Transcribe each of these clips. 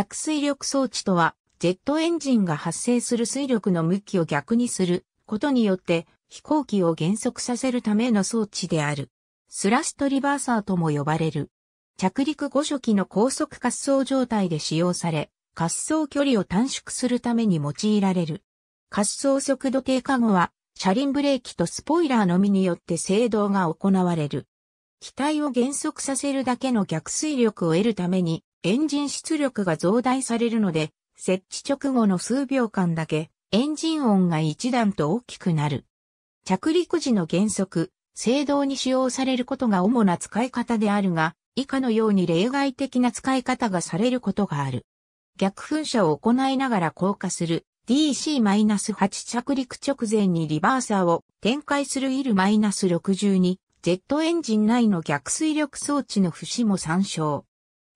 逆水力装置とは、ジェットエンジンが発生する水力の向きを逆にすることによって飛行機を減速させるための装置である。スラストリバーサーとも呼ばれる。着陸後初期の高速滑走状態で使用され、滑走距離を短縮するために用いられる。滑走速度低下後は、車輪ブレーキとスポイラーのみによって制動が行われる。機体を減速させるだけの逆水力を得るために、エンジン出力が増大されるので、設置直後の数秒間だけ、エンジン音が一段と大きくなる。着陸時の原則、制動に使用されることが主な使い方であるが、以下のように例外的な使い方がされることがある。逆噴射を行いながら降下する DC-8 着陸直前にリバーサーを展開する IL-62 ジェットエンジン内の逆水力装置の節も参照。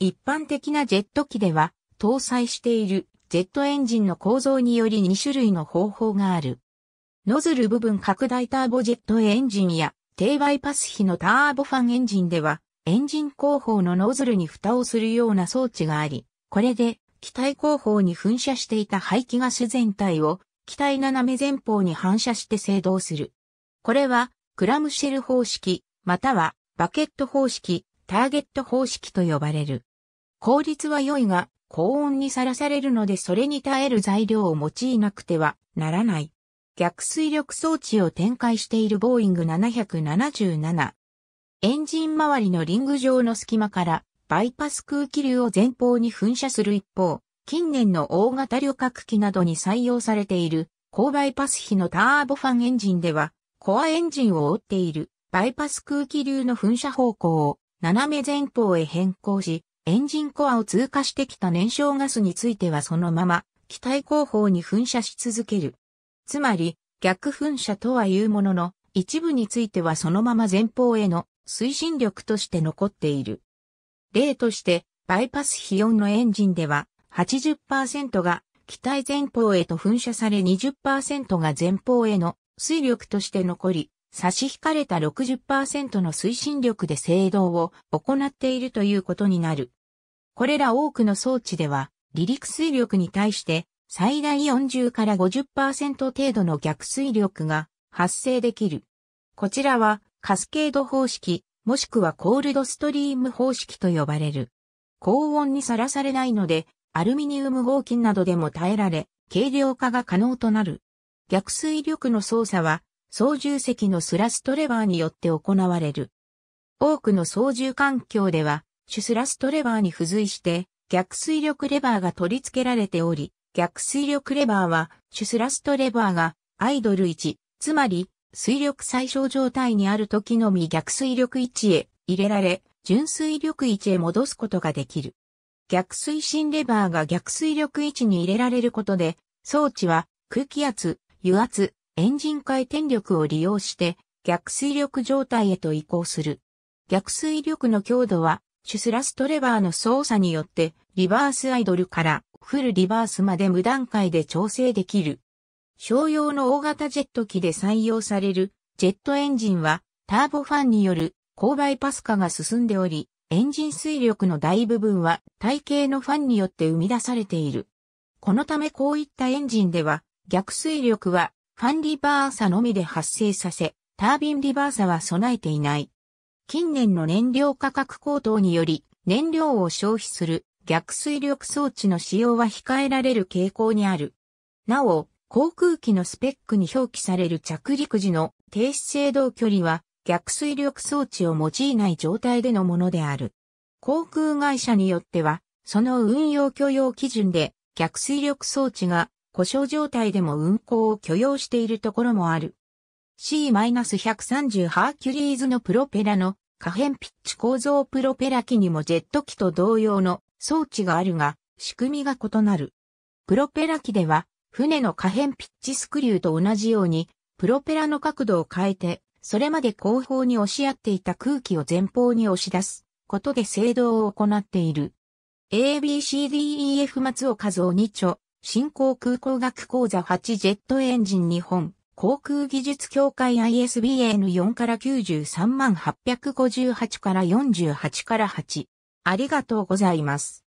一般的なジェット機では、搭載しているジェットエンジンの構造により2種類の方法がある。ノズル部分拡大ターボジェットエンジンや低バイパス比のターボファンエンジンでは、エンジン後方のノズルに蓋をするような装置があり、これで機体後方に噴射していた排気ガス全体を機体斜め前方に反射して制動する。これはクラムシェル方式、またはバケット方式、ターゲット方式と呼ばれる。効率は良いが、高温にさらされるのでそれに耐える材料を用いなくてはならない。逆水力装置を展開しているボーイング777。エンジン周りのリング状の隙間からバイパス空気流を前方に噴射する一方、近年の大型旅客機などに採用されている高バイパス比のターボファンエンジンでは、コアエンジンを覆っているバイパス空気流の噴射方向を斜め前方へ変更し、エンジンコアを通過してきた燃焼ガスについてはそのまま機体後方に噴射し続ける。つまり逆噴射とはいうものの一部についてはそのまま前方への推進力として残っている。例としてバイパス比音のエンジンでは80%が機体前方へと噴射され20%が前方への推力として残り、差し引かれた60%の推進力で制動を行っているということになる。これら多くの装置では、離陸水力に対して最大40から50%程度の逆水力が発生できる。こちらはカスケード方式、もしくはコールドストリーム方式と呼ばれる。高温にさらされないので、アルミニウム合金などでも耐えられ、軽量化が可能となる。逆水力の操作は操縦席のスラストレバーによって行われる。多くの操縦環境では、主スラストレバーに付随して、逆水力レバーが取り付けられており、逆水力レバーは、主スラストレバーが、アイドル1、つまり、水力最小状態にある時のみ逆水力1へ入れられ、純水力1へ戻すことができる。逆推進レバーが逆水力1に入れられることで、装置は空気圧、油圧、エンジン回転力を利用して逆水力状態へと移行する。逆水力の強度は、シュスラストレバーの操作によって、リバースアイドルからフルリバースまで無段階で調整できる。商用の大型ジェット機で採用されるジェットエンジンは、ターボファンによる勾配パス化が進んでおり、エンジン水力の大部分は体系のファンによって生み出されている。このためこういったエンジンでは、逆水力はファンリバーサのみで発生させ、タービンリバーサは備えていない。近年の燃料価格高騰により、燃料を消費する逆水力装置の使用は控えられる傾向にある。なお、航空機のスペックに表記される着陸時の停止制動距離は逆水力装置を用いない状態でのものである。航空会社によっては、その運用許容基準で逆水力装置が故障状態でも運行を許容しているところもある。C-130 ハーキュリーズのプロペラの可変ピッチ構造プロペラ機にもジェット機と同様の装置があるが、仕組みが異なる。プロペラ機では、船の可変ピッチスクリューと同じように、プロペラの角度を変えて、それまで後方に押し合っていた空気を前方に押し出すことで制動を行っている。ABCDEF 松尾和夫2著新航空工学講座8ジェットエンジン日本航空技術協会 ISBN4 から93万858から48から8。ありがとうございます。